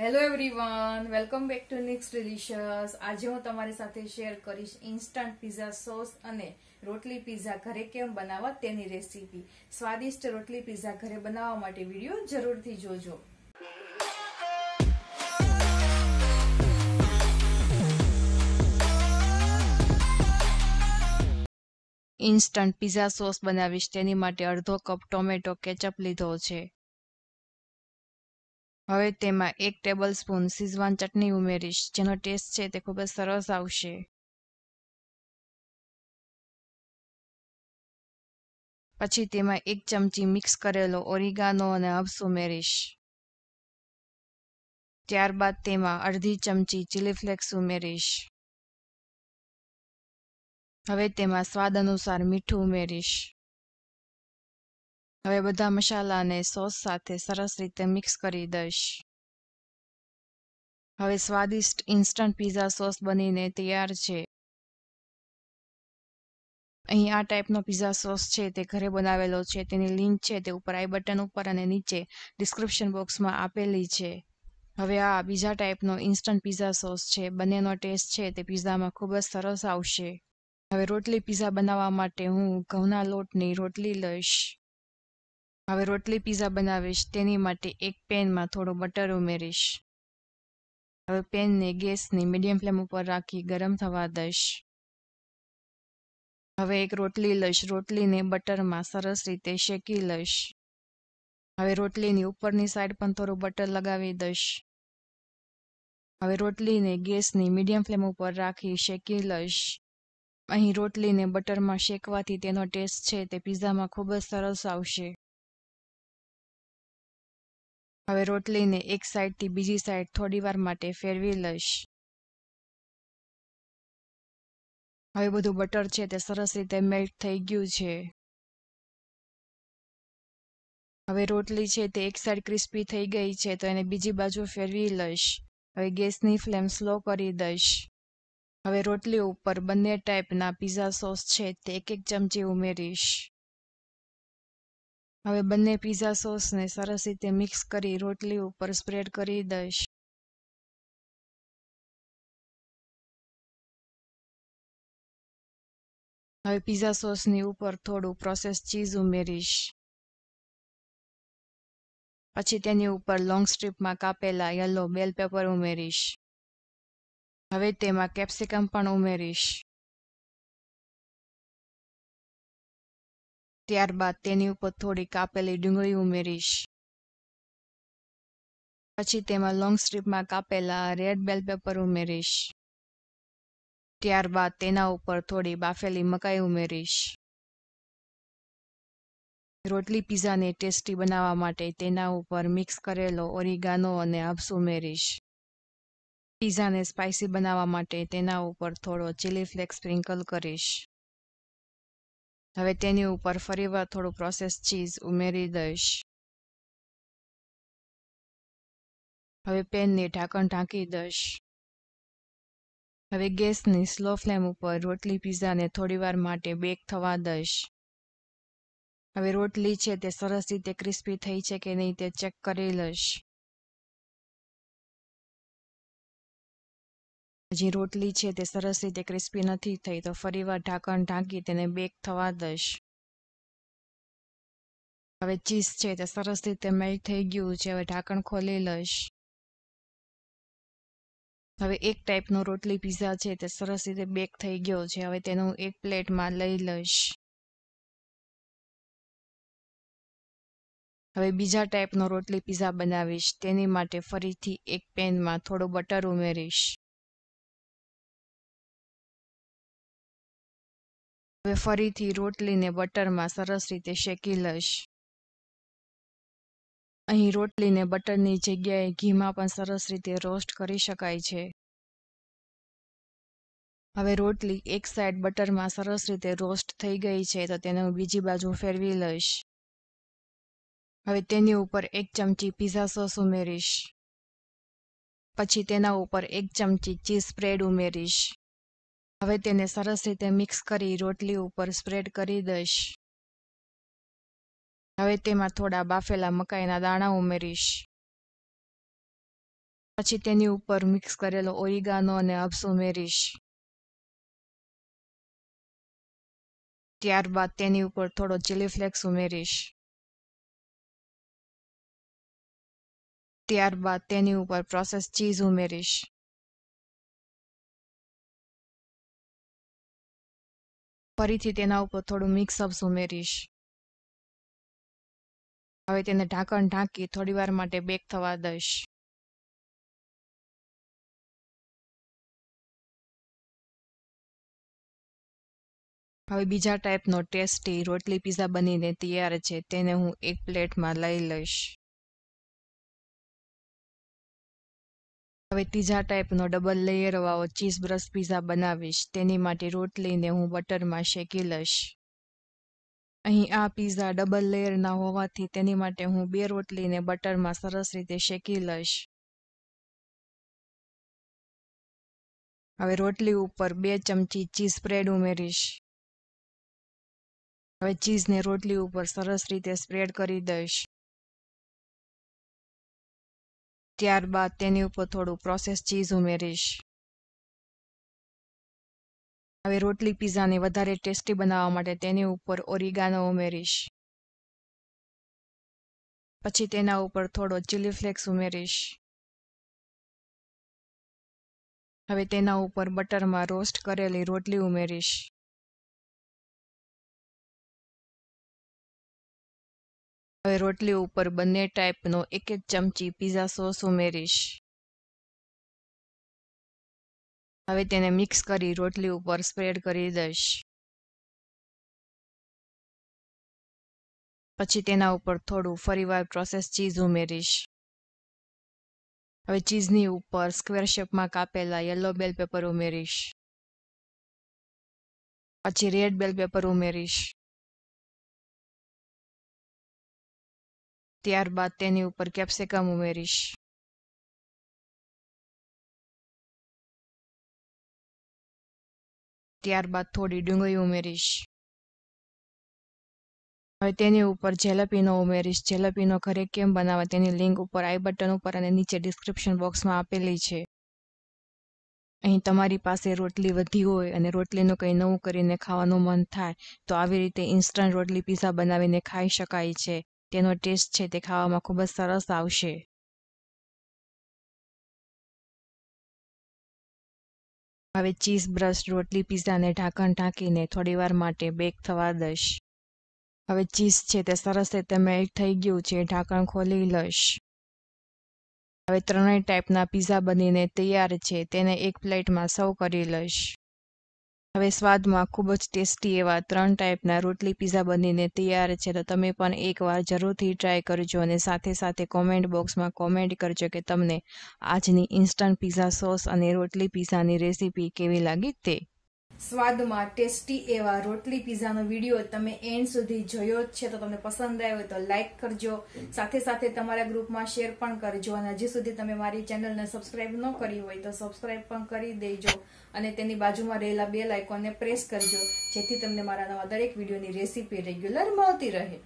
hello everyone welcome back to Nick's Delicious આજે હું તમારી સાથે શેર કરીશ ઇન્સ્ટન્ટ પીઝા સોસ અને રોટલી પીઝા ઘરે કેમ બનાવવા તેની રેસીપી સ્વાદિષ્ટ રોટલી પીઝા ઘરે બનાવવા માટે વિડીયો જરૂરથી જોજો ઇન્સ્ટન્ટ પીઝા સોસ બનાવીશ તેની માટે અડધો કપ ટોમેટો કેચઅપ લીધો છે હવે તેમાં એક ટેબલ સ્પૂન સીઝવાન ચટણી ઉમેરીશ જેનો ટેસ્ટ છે તે ખૂબ જ સરસ આવશે પછી તેમાં એક ચમચી મિક્સ કરેલો ઓરિગાનો અને હબ્સ ઉમેરીશ ત્યારબાદ તેમાં અડધી ચમચી ચીલી ફ્લેક્સ ઉમેરીશ હવે તેમાં સ્વાદ અનુસાર મીઠું ઉમેરીશ હવે બધા મસાલાને સોસ સાથે સરસ રીતે મિક્સ કરી દઈશ હવે સ્વાદિષ્ટ ઇન્સ્ટન્ટ પીઝા સોસ બનીને તૈયાર છે અહીં આ ટાઈપનો પીઝા સોસ છે તે ઘરે બનાવેલો છે તેની લિંક છે તે ઉપર આઈ બટન ઉપર અને નીચે ડિસ્ક્રિપ્શન બોક્સમાં આપેલી છે હવે આ બીજા ટાઈપનો ઇન્સ્ટન્ટ પીઝા સોસ છે બંનેનો ટેસ્ટ છે તે પીઝામાં ખૂબ જ સરસ આવશે હવે રોટલી પીઝા બનાવવા માટે હું ઘઉંના લોટની રોટલી લઈશ હવે રોટલી પીઝા બનાવીશ તેની માટે એક પેનમાં થોડો બટર ઉમેરીશ હવે પેનને ગેસની મીડિયમ ફ્લેમ ઉપર રાખી ગરમ થવા દઈશ હવે એક રોટલી લઈશ રોટલીને બટરમાં સરસ રીતે શેકી લઈશ હવે રોટલીની ઉપરની સાઈડ પણ થોડું બટર લગાવી દઈશ હવે રોટલીને ગેસની મીડિયમ ફ્લેમ ઉપર રાખી શેકી લઈશ અહીં રોટલીને બટરમાં શેકવાથી તેનો ટેસ્ટ છે તે પીઝામાં ખૂબ જ સરસ આવશે હવે રોટલીને એક સાઈડથી બીજી સાઈડ થોડી વાર માટે ફેરવી લઈશ હવે બધું બટર છે તે સરસ રીતે મેલ્ટ થઈ ગયું છે હવે રોટલી છે તે એક સાઈડ ક્રિસ્પી થઈ ગઈ છે તો એને બીજી બાજુ ફેરવી લઈશ હવે ગેસની ફ્લેમ સ્લો કરી દઈશ હવે રોટલી ઉપર બંને ટાઈપના પીઝા સોસ છે તે એક એક ચમચી ઉમેરીશ હવે બંને પીઝા સોસને સરસ રીતે મિક્સ કરી રોટલી ઉપર સ્પ્રેડ કરી દઈશ હવે પીઝા સોસની ઉપર થોડું પ્રોસેસ ચીઝ ઉમેરીશ પછી તેની ઉપર લોંગ સ્ટ્રીપમાં કાપેલા યલો બેલ પેપર ઉમેરીશ હવે તેમાં કેપ્સિકમ પણ ઉમેરીશ ત્યારબાદ તેની ઉપર થોડી કાપેલી ડુંગળી ઉમેરીશ પછી તેમાં લોંગ સ્ટ્રીપમાં કાપેલા રેડ બેલ પેપર ઉમેરીશ ત્યારબાદ તેના ઉપર થોડી બાફેલી મકાઈ ઉમેરીશ રોટલી પીઝાને ટેસ્ટી બનાવવા માટે તેના ઉપર મિક્સ કરેલો ઓરિગાનો અને હબ્સ ઉમેરીશ પીઝાને સ્પાઇસી બનાવવા માટે તેના ઉપર થોડો ચીલી ફ્લેક્સ સ્પ્રિંકલ કરીશ હવે તેની ઉપર ફરીવાર થોડું પ્રોસેસ ચીઝ ઉમેરી દઈશ હવે પેનને ઢાંકણ ઢાંકી દઈશ હવે ગેસની સ્લો ફ્લેમ ઉપર રોટલી પીઝાને થોડીવાર માટે બેક થવા દઈશ હવે રોટલી છે તે સરસ રીતે ક્રિસ્પી થઈ છે કે નહીં તે ચેક કરી લઈશ જે રોટલી છે તે સરસ રીતે ક્રિસ્પી નથી થઈ તો ફરીવાર ઢાંકણ ઢાંકી તેને બેક થવા દઈશ હવે ચીઝ છે તે સરસ રીતે મેલ્ટ થઈ ગયું છે હવે ઢાંકણ ખોલી લઈશ હવે એક ટાઈપનો રોટલી પીઝા છે તે સરસ રીતે બેક થઈ ગયો છે હવે તેનું એક પ્લેટમાં લઈ લઈશ હવે બીજા ટાઈપનો રોટલી પીઝા બનાવીશ તેની માટે ફરીથી એક પેનમાં થોડું બટર ઉમેરીશ હવે ફરીથી રોટલીને બટરમાં સરસ રીતે શેકી લઈશ અહીં રોટલીને બટરની જગ્યાએ ઘીમાં પણ સરસ રીતે રોસ્ટ કરી શકાય છે હવે રોટલી એક સાઈડ બટરમાં સરસ રીતે રોસ્ટ થઈ ગઈ છે તો તેને હું બીજી બાજુ ફેરવી લઈશ હવે તેની ઉપર એક ચમચી પીઝા સોસ ઉમેરીશ પછી તેના ઉપર એક ચમચી ચીઝ સ્પ્રેડ ઉમેરીશ હવે તેને સરસ રીતે મિક્સ કરી રોટલી ઉપર સ્પ્રેડ કરી દઈશ હવે તેમાં થોડા બાફેલા મકાઈના દાણા ઉમેરીશ પછી તેની ઉપર મિક્સ કરેલો ઓરિગાનો અને હબ્સ ઉમેરીશ ત્યારબાદ તેની ઉપર થોડો ચીલી ફ્લેક્સ ઉમેરીશ ત્યારબાદ તેની ઉપર પ્રોસેસ ચીઝ ઉમેરીશ ફરીથી તેના ઉપર થોડું મિક્સઅપ્સ ઉમેરીશ હવે તેને ઢાંકણ ઢાંકી થોડી વાર માટે બેક થવા દઈશ હવે બીજા ટાઈપનો ટેસ્ટી રોટલી પીઝા બનીને તૈયાર છે તેને હું એક પ્લેટમાં લઈ લઈશ હવે ત્રીજા ટાઈપનો ડબલ લેયરવાળો ચીઝ બ્રશ પીઝા બનાવીશ તેની માટે રોટલીને હું બટરમાં શેકી લઈશ અહીં આ પીઝા ડબલ લેયરના હોવાથી તેની માટે હું બે રોટલીને બટરમાં સરસ રીતે શેકી લઈશ હવે રોટલી ઉપર બે ચમચી ચીઝ સ્પ્રેડ ઉમેરીશ હવે ચીઝને રોટલી ઉપર સરસ રીતે સ્પ્રેડ કરી દઈશ ત્યારબાદ તેની ઉપર થોડું પ્રોસેસ ચીઝ ઉમેરીશ હવે રોટલી પીઝાને વધારે ટેસ્ટી બનાવવા માટે તેની ઉપર ઓરિગાનો ઉમેરીશ પછી તેના ઉપર થોડો ચીલી ફ્લેક્સ ઉમેરીશ હવે તેના ઉપર બટરમાં રોસ્ટ કરેલી રોટલી ઉમેરીશ હવે રોટલી ઉપર બંને ટાઈપનો એક એક ચમચી પીઝા સોસ ઉમેરીશ હવે તેને મિક્સ કરી રોટલી ઉપર સ્પ્રેડ કરી દઈશ પછી તેના ઉપર થોડું ફરીવાર પ્રોસેસ ચીઝ ઉમેરીશ હવે ચીઝની ઉપર સ્ક્વેર શેપમાં કાપેલા યલો બેલ પેપર ઉમેરીશ પછી રેડ બેલ પેપર ઉમેરીશ ત્યારબાદ તેની ઉપર કેપ્સિકમ ઉમેરીશ ત્યારબાદ થોડી ડુંગળી ઉમેરીશ હવે તેની ઉપર જેલેપીનો ઉમેરીશ જેલેપીનો ઘરે કેમ બનાવવા તેની લિંક ઉપર આઈ બટન ઉપર અને નીચે ડિસ્ક્રિપ્શન બોક્સમાં આપેલી છે અહીં તમારી પાસે રોટલી વધી હોય અને રોટલીનું કંઈ નવું કરીને ખાવાનું મન થાય તો આવી રીતે ઇન્સ્ટન્ટ રોટલી પીઝા બનાવીને ખાઈ શકાય છે તેનો ટેસ્ટ છે તે ખાવામાં ખૂબ જ સરસ આવશે હવે ચીઝ બ્રશ રોટલી પીઝાને ઢાંકણ ઢાંકીને થોડીવાર માટે બેક થવા દઈશ હવે ચીઝ છે તે સરસ રીતે મેલ્ટ થઈ ગયું છે ઢાંકણ ખોલી લઈશ હવે ત્રણેય ટાઈપના પીઝા બનીને તૈયાર છે તેને એક પ્લેટમાં સર્વ કરી લઈશ હવે સ્વાદમાં ખૂબ જ ટેસ્ટી એવા ત્રણ ટાઈપના રોટલી પીઝા બનીને તૈયાર છે તો તમે પણ એકવાર જરૂરથી ટ્રાય કરજો અને સાથે સાથે કોમેન્ટ બોક્સમાં કોમેન્ટ કરજો કે તમને આજની ઇન્સ્ટન્ટ પીઝા સોસ અને રોટલી પીઝાની રેસીપી કેવી લાગી તે સ્વાદમાં ટેસ્ટી એવા રોટલી પીઝાનો વિડીયો તમે એન્ડ સુધી જોયો જ છે તો તમને પસંદ આવ્યો તો લાઇક કરજો સાથે સાથે તમારા ગ્રુપમાં શેર પણ કરજો અને હજી સુધી તમે મારી ચેનલને સબસ્ક્રાઇબ ન કરી હોય તો સબસ્ક્રાઇબ પણ કરી દેજો અને તેની બાજુમાં રહેલા બે લાઇકોને પ્રેસ કરજો જેથી તમને મારા નવા દરેક વિડીયોની રેસીપી રેગ્યુલર મળતી રહે